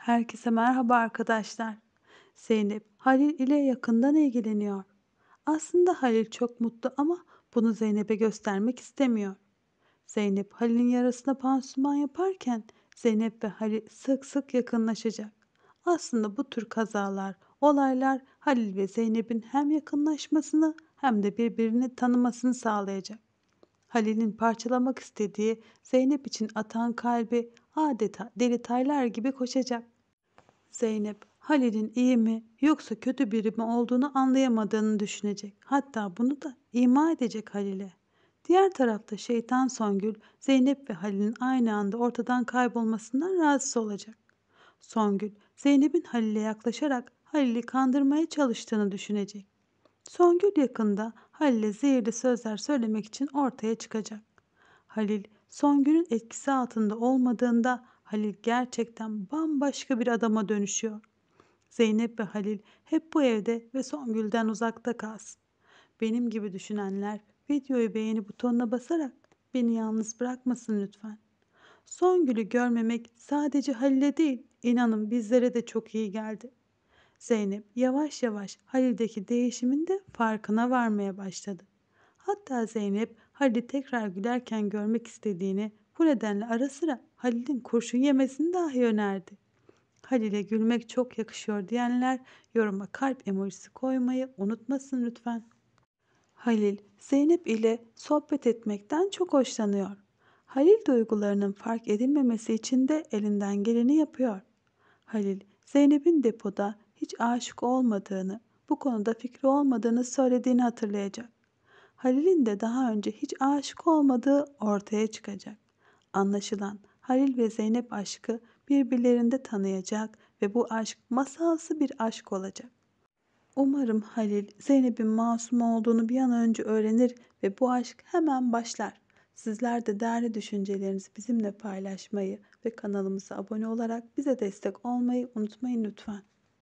Herkese merhaba arkadaşlar. Zeynep Halil ile yakından ilgileniyor. Aslında Halil çok mutlu ama bunu Zeynep'e göstermek istemiyor. Zeynep Halil'in yarasına pansuman yaparken Zeynep ve Halil sık sık yakınlaşacak. Aslında bu tür kazalar, olaylar Halil ve Zeynep'in hem yakınlaşmasını hem de birbirini tanımasını sağlayacak. Halil'in parçalamak istediği Zeynep için atan kalbi adeta deli taylar gibi koşacak. Zeynep Halil'in iyi mi yoksa kötü biri mi olduğunu anlayamadığını düşünecek. Hatta bunu da ima edecek Halil'e. Diğer tarafta şeytan Songül Zeynep ve Halil'in aynı anda ortadan kaybolmasından rahatsız olacak. Songül Zeynep'in Halil'e yaklaşarak Halil'i kandırmaya çalıştığını düşünecek. Songül yakında Halil'e zehirli sözler söylemek için ortaya çıkacak. Halil Songül'ün etkisi altında olmadığında Halil gerçekten bambaşka bir adama dönüşüyor. Zeynep ve Halil hep bu evde ve Songül'den uzakta kalsın. Benim gibi düşünenler videoyu beğeni butonuna basarak beni yalnız bırakmasın lütfen. Songül'ü görmemek sadece Halil'e değil, inanın bizlere de çok iyi geldi. Zeynep yavaş yavaş Halil'deki değişimin de farkına varmaya başladı. Hatta Zeynep Halil'i tekrar gülerken görmek istediğini, bu nedenle ara sıra Halil'in kurşun yemesini dahi önerdi. Halil'e gülmek çok yakışıyor diyenler yoruma kalp emojisi koymayı unutmasın lütfen. Halil, Zeynep ile sohbet etmekten çok hoşlanıyor. Halil duygularının fark edilmemesi için de elinden geleni yapıyor. Halil, Zeynep'in depoda hiç aşık olmadığını, bu konuda fikri olmadığını söylediğini hatırlayacak. Halil'in de daha önce hiç aşık olmadığı ortaya çıkacak. Anlaşılan Halil ve Zeynep aşkı birbirlerinde tanıyacak ve bu aşk masalsı bir aşk olacak. Umarım Halil Zeynep'in masum olduğunu bir an önce öğrenir ve bu aşk hemen başlar. Sizler de değerli düşüncelerinizi bizimle paylaşmayı ve kanalımıza abone olarak bize destek olmayı unutmayın lütfen.